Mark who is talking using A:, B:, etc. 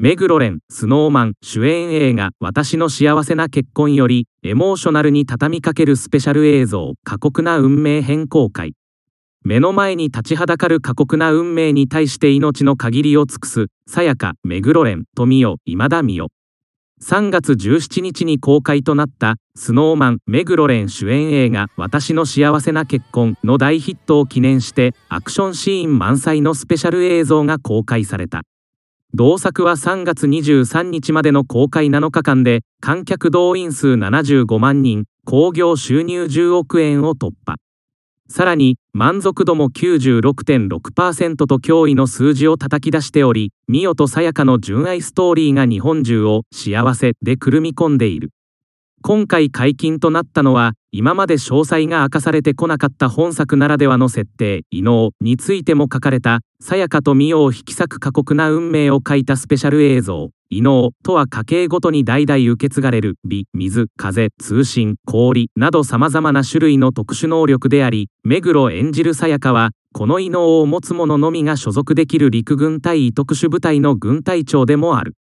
A: 目黒蓮、スノーマン主演映画「私の幸せな結婚」よりエモーショナルに畳みかけるスペシャル映像「過酷な運命」変更会目の前に立ちはだかる過酷な運命に対して命の限りを尽くすさやか目黒蓮富代今田美代3月17日に公開となったスノーマン目黒蓮主演映画「私の幸せな結婚」の大ヒットを記念してアクションシーン満載のスペシャル映像が公開された。同作は3月23日までの公開7日間で観客動員数75万人興行収入10億円を突破さらに満足度も96.6%と驚異の数字を叩き出しており美代とさやかの純愛ストーリーが日本中を幸せでくるみ込んでいる今回解禁となったのは今まで詳細が明かされてこなかった本作ならではの設定異能についても書かれたさやかと美桜を引き裂く過酷な運命を書いたスペシャル映像異能とは家計ごとに代々受け継がれる美水風通信氷など様々な種類の特殊能力であり目黒演じるさやかはこの異能を持つ者のみが所属できる陸軍隊特殊部隊の軍隊長でもある